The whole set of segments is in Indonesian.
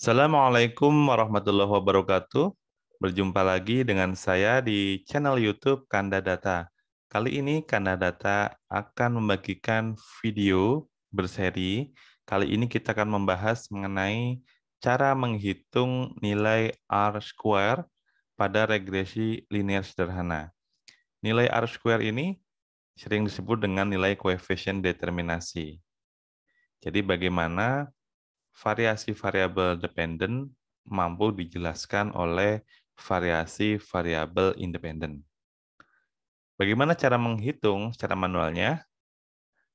Assalamualaikum warahmatullahi wabarakatuh. Berjumpa lagi dengan saya di channel YouTube Kanda Data. Kali ini Kanda Data akan membagikan video berseri. Kali ini kita akan membahas mengenai cara menghitung nilai R square pada regresi linear sederhana. Nilai R square ini sering disebut dengan nilai koefisien determinasi. Jadi bagaimana variasi variabel dependen mampu dijelaskan oleh variasi variabel independen. Bagaimana cara menghitung secara manualnya?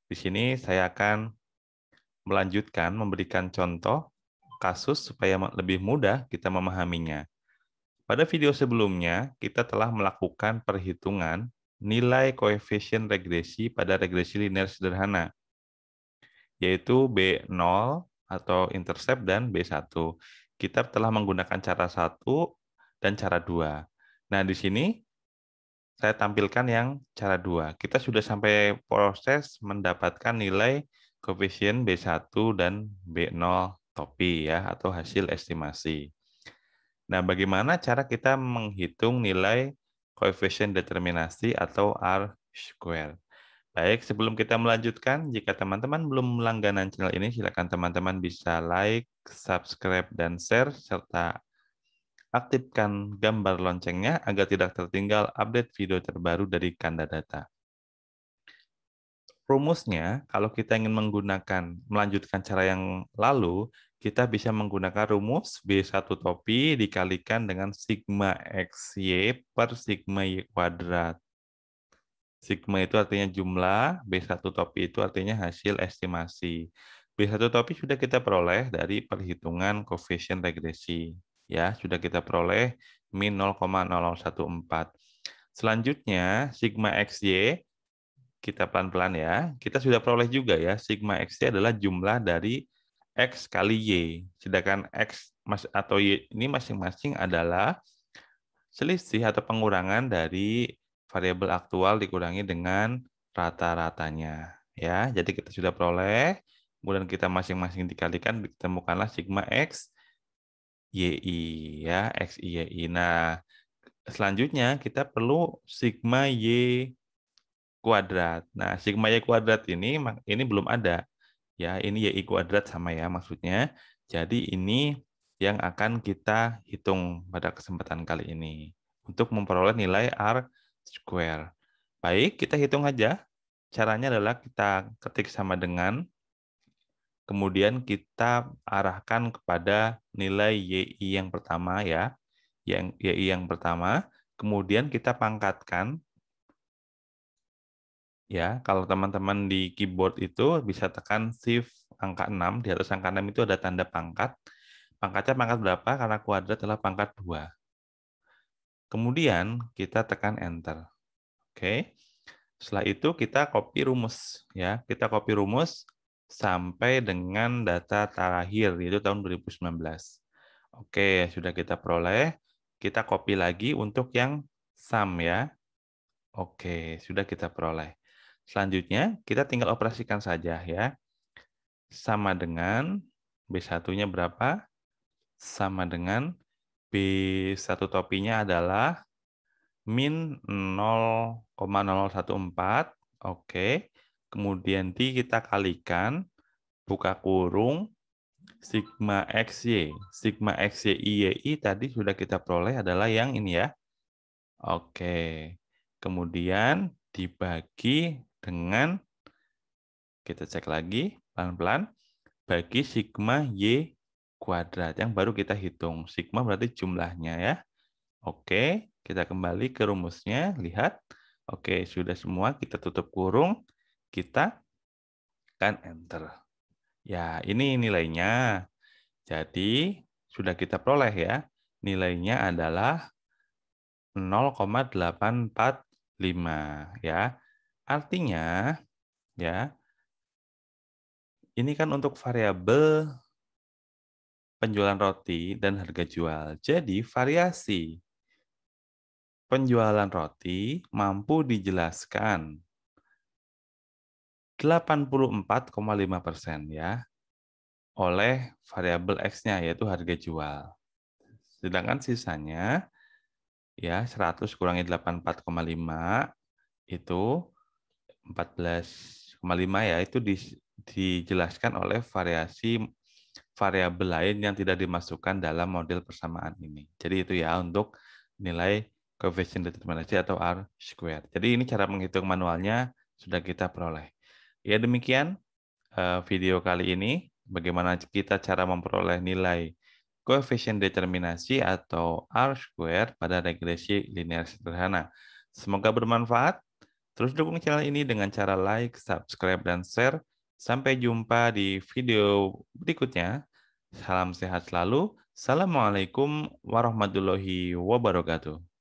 Di sini saya akan melanjutkan memberikan contoh kasus supaya lebih mudah kita memahaminya. Pada video sebelumnya, kita telah melakukan perhitungan nilai koefisien regresi pada regresi linear sederhana, yaitu B0 atau intercept dan B1. Kita telah menggunakan cara satu dan cara dua. Nah, di sini saya tampilkan yang cara dua. Kita sudah sampai proses mendapatkan nilai koefisien B1 dan B0 topi ya atau hasil estimasi. Nah, bagaimana cara kita menghitung nilai koefisien determinasi atau R square? Baik, sebelum kita melanjutkan, jika teman-teman belum langganan channel ini, silakan teman-teman bisa like, subscribe, dan share, serta aktifkan gambar loncengnya agar tidak tertinggal update video terbaru dari Kanda Data. Rumusnya, kalau kita ingin menggunakan, melanjutkan cara yang lalu, kita bisa menggunakan rumus B1 topi dikalikan dengan sigma XY per sigma Y kuadrat. Sigma itu artinya jumlah, B1 topi itu artinya hasil estimasi. B1 topi sudah kita peroleh dari perhitungan koefisien regresi. Ya, sudah kita peroleh min 0,0014. Selanjutnya, sigma xy kita pelan-pelan ya. Kita sudah peroleh juga ya, sigma xy adalah jumlah dari x kali y. Sedangkan x atau y ini masing-masing adalah selisih atau pengurangan dari variabel aktual dikurangi dengan rata-ratanya. Ya, jadi kita sudah peroleh, kemudian kita masing-masing dikalikan, ditemukanlah sigma x yi ya, x yi. Nah, selanjutnya kita perlu sigma y kuadrat. Nah, sigma y kuadrat ini ini belum ada. Ya, ini y kuadrat sama ya maksudnya. Jadi ini yang akan kita hitung pada kesempatan kali ini untuk memperoleh nilai R square. Baik, kita hitung aja. Caranya adalah kita ketik sama dengan, kemudian kita arahkan kepada nilai YI yang pertama ya, yang YI yang pertama, kemudian kita pangkatkan. Ya, kalau teman-teman di keyboard itu bisa tekan shift angka 6, di atas angka 6 itu ada tanda pangkat. Pangkatnya pangkat berapa? Karena kuadrat adalah pangkat 2. Kemudian kita tekan enter. Oke. Setelah itu kita copy rumus ya. Kita copy rumus sampai dengan data terakhir yaitu tahun 2019. Oke, sudah kita peroleh. Kita copy lagi untuk yang sum ya. Oke, sudah kita peroleh. Selanjutnya kita tinggal operasikan saja ya. Sama dengan B1-nya berapa? Sama dengan topi satu topinya adalah min 0,014. Oke. Kemudian di kita kalikan buka kurung sigma xy. Sigma xy yi tadi sudah kita peroleh adalah yang ini ya. Oke. Kemudian dibagi dengan kita cek lagi pelan-pelan bagi sigma y kuadrat yang baru kita hitung. Sigma berarti jumlahnya ya. Oke, kita kembali ke rumusnya, lihat. Oke, sudah semua, kita tutup kurung, kita kan enter. Ya, ini nilainya. Jadi, sudah kita peroleh ya. Nilainya adalah 0,845 ya. Artinya ya ini kan untuk variabel penjualan roti dan harga jual. Jadi variasi. Penjualan roti mampu dijelaskan 84,5% ya oleh variabel X-nya yaitu harga jual. Sedangkan sisanya ya 100 kurangi 84,5 itu 14,5 ya itu di, dijelaskan oleh variasi variabel lain yang tidak dimasukkan dalam model persamaan ini. Jadi itu ya untuk nilai coefficient determinasi atau R squared. Jadi ini cara menghitung manualnya sudah kita peroleh. Ya demikian eh, video kali ini bagaimana kita cara memperoleh nilai coefficient determinasi atau R squared pada regresi linear sederhana. Semoga bermanfaat. Terus dukung channel ini dengan cara like, subscribe, dan share Sampai jumpa di video berikutnya. Salam sehat selalu. Assalamualaikum warahmatullahi wabarakatuh.